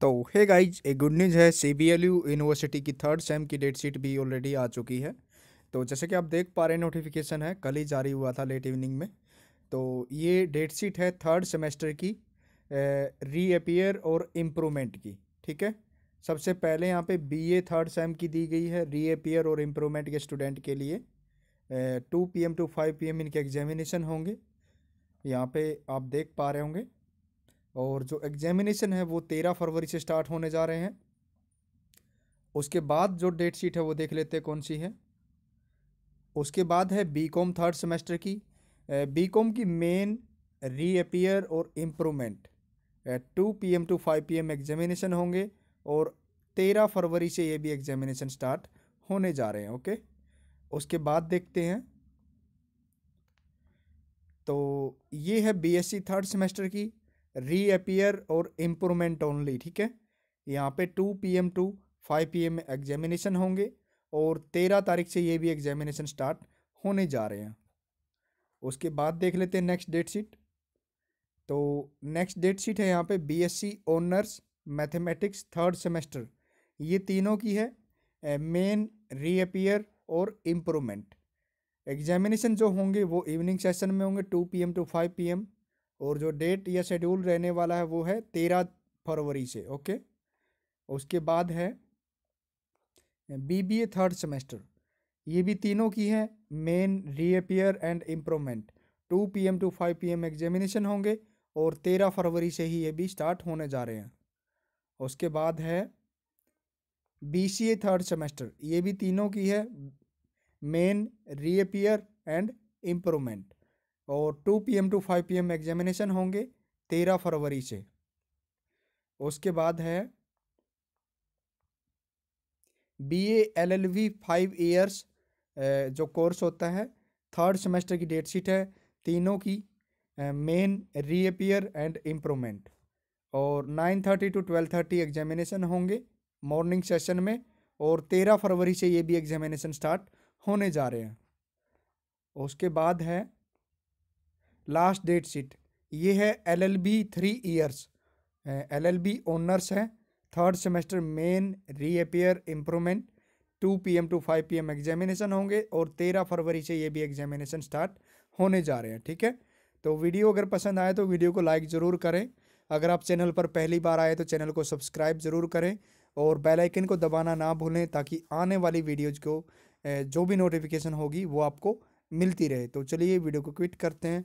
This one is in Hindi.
तो hey guys a good news है C B L U university की थर्ड सेम की डेट शीट भी ऑलरेडी आ चुकी है तो जैसे कि आप देख पा रहे हैं नोटिफिकेशन है कल ही जारी हुआ था लेट इवनिंग में तो ये डेट शीट है थर्ड सेमेस्टर की रीअपियर और इम्प्रूवमेंट की ठीक है सबसे पहले यहाँ पे बीए थर्ड सेम की दी गई है रीअपियर और इम्प्रूवमेंट के स्टूडेंट के लिए two P M to five P M इनके एग्जामिनेशन होंगे यहाँ पे आप देख पा रहे होंगे और जो एग्जामिनेशन है वो तेरह फरवरी से स्टार्ट होने जा रहे हैं उसके बाद जो डेट शीट है वो देख लेते हैं कौन सी है उसके बाद है बी कॉम थर्ड सेमेस्टर की बी कॉम की मेन रीअपियर और improvement two P M to five P M examination होंगे और तेरह फरवरी से ये भी एग्जामिनेशन स्टार्ट होने जा रहे हैं ओके उसके बाद देखते हैं तो ये है बीएससी थर्ड सेमेस्टर की रीअपियर और इम्प्रूवमेंट ओनली ठीक है यहाँ पे two P M to five P M में एग्जामिनेशन होंगे और तेरह तारीख से ये भी एग्जामिनेशन स्टार्ट होने जा रहे हैं उसके बाद देख लेते हैं नेक्स्ट डेट शीट तो नेक्स्ट डेट शीट है यहाँ पे BSc honours mathematics third semester ये तीनों की है मेन रीअपियर और इम्प्रूवमेंट एग्जामिनेशन जो होंगे वो इवनिंग सेशन में होंगे two P M to five P M और जो डेट या शेड्यूल रहने वाला है वो है तेरह फरवरी से ओके उसके बाद है B B A third semester ये भी तीनों की है main reappear and improvement two P M to five P M examination होंगे और तेरह फरवरी से ही ये भी स्टार्ट होने जा रहे हैं उसके बाद है B C A third semester ये भी तीनों की है मेन रीअपियर एंड इम्प्रूवमेंट और two PM to five PM examination होंगे तेरह फरवरी से उसके बाद है B L L V five years जो कोर्स होता है थर्ड सेमेस्टर की डेट शीट है तीनों की मेन रीअपियर एंड इम्प्रूवमेंट और nine thirty to twelve thirty examination होंगे मॉर्निंग सेशन में और तेरह फरवरी से ये भी एग्जामिनेशन स्टार्ट होने जा रहे हैं उसके बाद है लास्ट डेट शीट ये है L L B three years L L B honours है third semester main reappear improvement two P M to five P M examination होंगे और तेरह फरवरी से ये भी एग्जामिनेशन स्टार्ट होने जा रहे हैं ठीक है तो वीडियो अगर पसंद आए तो वीडियो को लाइक ज़रूर करें अगर आप चैनल पर पहली बार आए तो चैनल को सब्सक्राइब ज़रूर करें और बेल आइकन को दबाना ना भूलें ताकि आने वाली वीडियोज़ को जो भी नोटिफिकेशन होगी वो आपको मिलती रहे तो चलिए वीडियो को क्विट करते हैं